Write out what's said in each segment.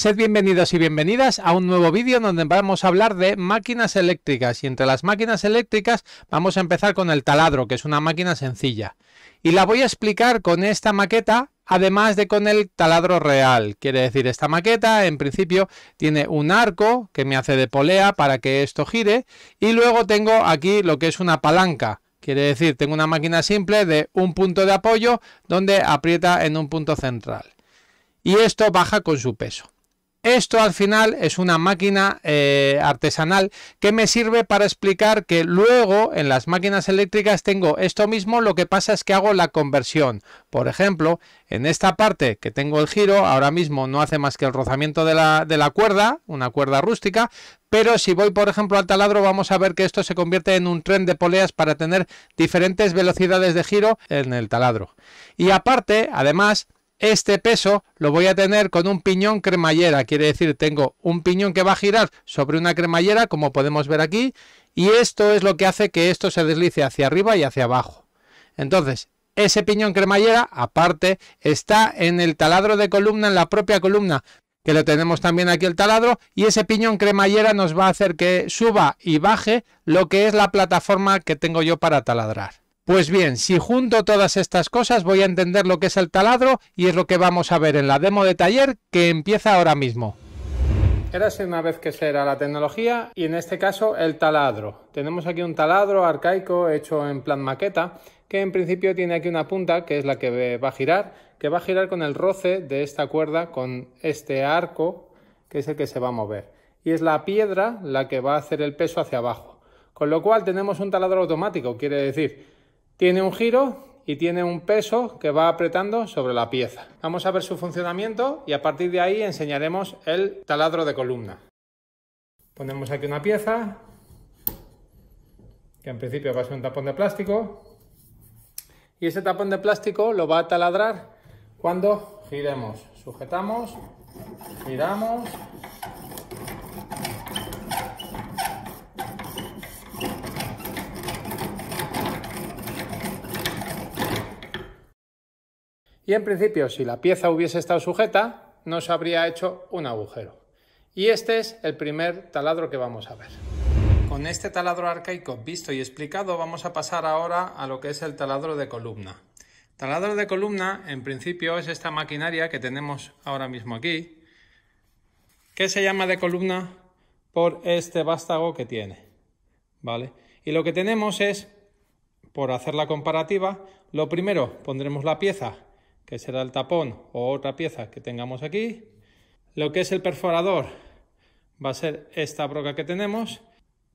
Sed bienvenidos y bienvenidas a un nuevo vídeo donde vamos a hablar de máquinas eléctricas y entre las máquinas eléctricas vamos a empezar con el taladro, que es una máquina sencilla. Y la voy a explicar con esta maqueta además de con el taladro real. Quiere decir, esta maqueta en principio tiene un arco que me hace de polea para que esto gire y luego tengo aquí lo que es una palanca. Quiere decir, tengo una máquina simple de un punto de apoyo donde aprieta en un punto central. Y esto baja con su peso. Esto al final es una máquina eh, artesanal que me sirve para explicar que luego en las máquinas eléctricas tengo esto mismo, lo que pasa es que hago la conversión. Por ejemplo, en esta parte que tengo el giro, ahora mismo no hace más que el rozamiento de la, de la cuerda, una cuerda rústica, pero si voy por ejemplo al taladro vamos a ver que esto se convierte en un tren de poleas para tener diferentes velocidades de giro en el taladro. Y aparte, además, este peso lo voy a tener con un piñón cremallera, quiere decir tengo un piñón que va a girar sobre una cremallera, como podemos ver aquí, y esto es lo que hace que esto se deslice hacia arriba y hacia abajo. Entonces, ese piñón cremallera, aparte, está en el taladro de columna, en la propia columna, que lo tenemos también aquí el taladro, y ese piñón cremallera nos va a hacer que suba y baje lo que es la plataforma que tengo yo para taladrar. Pues bien, si junto todas estas cosas voy a entender lo que es el taladro y es lo que vamos a ver en la demo de taller que empieza ahora mismo. Érase una vez que era la tecnología y en este caso el taladro. Tenemos aquí un taladro arcaico hecho en plan maqueta que en principio tiene aquí una punta que es la que va a girar, que va a girar con el roce de esta cuerda con este arco que es el que se va a mover. Y es la piedra la que va a hacer el peso hacia abajo. Con lo cual tenemos un taladro automático, quiere decir tiene un giro y tiene un peso que va apretando sobre la pieza. Vamos a ver su funcionamiento y a partir de ahí enseñaremos el taladro de columna. Ponemos aquí una pieza, que en principio va a ser un tapón de plástico, y ese tapón de plástico lo va a taladrar cuando giremos. Sujetamos, giramos y en principio si la pieza hubiese estado sujeta no se habría hecho un agujero. Y este es el primer taladro que vamos a ver. Con este taladro arcaico visto y explicado vamos a pasar ahora a lo que es el taladro de columna. Taladro de columna en principio es esta maquinaria que tenemos ahora mismo aquí, que se llama de columna por este vástago que tiene. ¿Vale? Y lo que tenemos es, por hacer la comparativa, lo primero pondremos la pieza que será el tapón o otra pieza que tengamos aquí. Lo que es el perforador va a ser esta broca que tenemos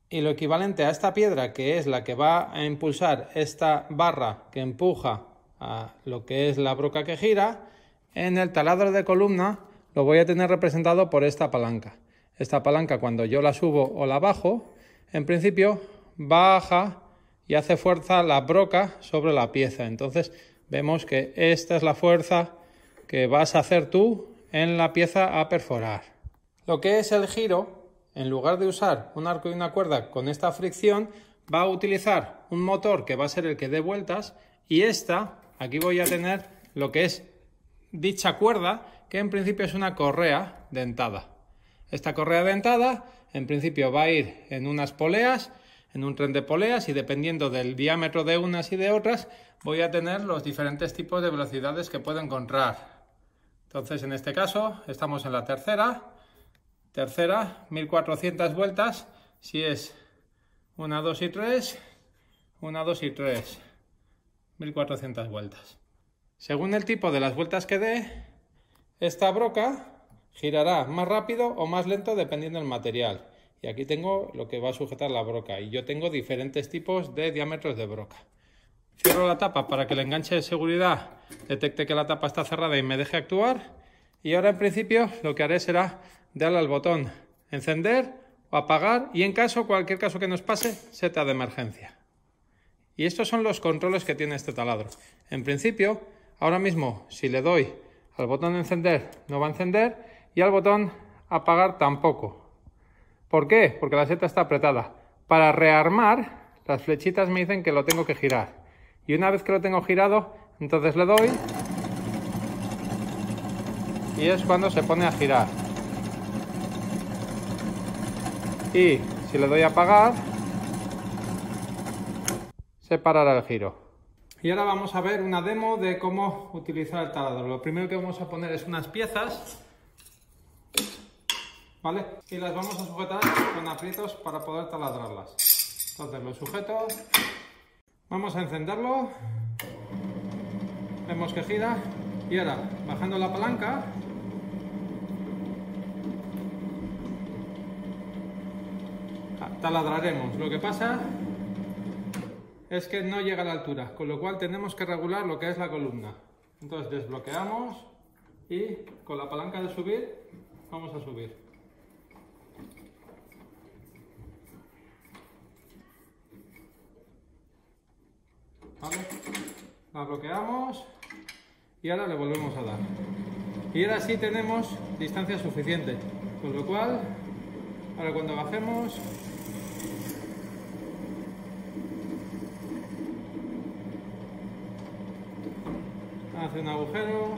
y lo equivalente a esta piedra que es la que va a impulsar esta barra que empuja a lo que es la broca que gira, en el taladro de columna lo voy a tener representado por esta palanca. Esta palanca cuando yo la subo o la bajo, en principio baja y hace fuerza la broca sobre la pieza. Entonces vemos que esta es la fuerza que vas a hacer tú en la pieza a perforar. Lo que es el giro, en lugar de usar un arco y una cuerda con esta fricción, va a utilizar un motor que va a ser el que dé vueltas y esta, aquí voy a tener lo que es dicha cuerda, que en principio es una correa dentada. Esta correa dentada en principio va a ir en unas poleas en un tren de poleas y dependiendo del diámetro de unas y de otras voy a tener los diferentes tipos de velocidades que puedo encontrar. Entonces en este caso estamos en la tercera, tercera, 1400 vueltas, si es una dos y tres, una dos y 3, 1400 vueltas. Según el tipo de las vueltas que dé, esta broca girará más rápido o más lento dependiendo del material y aquí tengo lo que va a sujetar la broca y yo tengo diferentes tipos de diámetros de broca. Cierro la tapa para que el enganche de seguridad detecte que la tapa está cerrada y me deje actuar y ahora en principio lo que haré será darle al botón encender o apagar y en caso, cualquier caso que nos pase, seta de emergencia. Y estos son los controles que tiene este taladro. En principio, ahora mismo si le doy al botón encender no va a encender y al botón apagar tampoco. ¿Por qué? Porque la seta está apretada. Para rearmar, las flechitas me dicen que lo tengo que girar. Y una vez que lo tengo girado, entonces le doy. Y es cuando se pone a girar. Y si le doy a apagar, se parará el giro. Y ahora vamos a ver una demo de cómo utilizar el taladro. Lo primero que vamos a poner es unas piezas y las vamos a sujetar con aprietos para poder taladrarlas. Entonces lo sujeto, vamos a encenderlo, vemos que y ahora bajando la palanca ah, taladraremos. Lo que pasa es que no llega a la altura, con lo cual tenemos que regular lo que es la columna. Entonces desbloqueamos y con la palanca de subir vamos a subir. La bloqueamos y ahora le volvemos a dar. Y ahora sí tenemos distancia suficiente, con lo cual, ahora cuando bajemos, hace un agujero,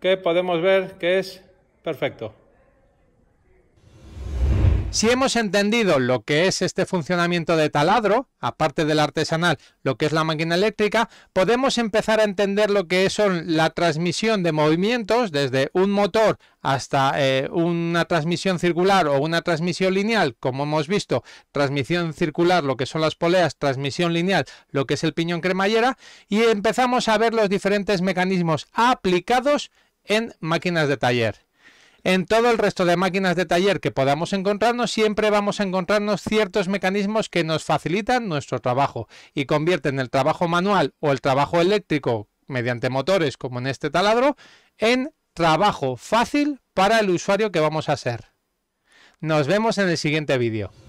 que podemos ver que es perfecto. Si hemos entendido lo que es este funcionamiento de taladro, aparte del artesanal, lo que es la máquina eléctrica, podemos empezar a entender lo que son la transmisión de movimientos desde un motor hasta eh, una transmisión circular o una transmisión lineal, como hemos visto, transmisión circular, lo que son las poleas, transmisión lineal, lo que es el piñón cremallera, y empezamos a ver los diferentes mecanismos aplicados en máquinas de taller. En todo el resto de máquinas de taller que podamos encontrarnos, siempre vamos a encontrarnos ciertos mecanismos que nos facilitan nuestro trabajo y convierten el trabajo manual o el trabajo eléctrico mediante motores, como en este taladro, en trabajo fácil para el usuario que vamos a ser. Nos vemos en el siguiente vídeo.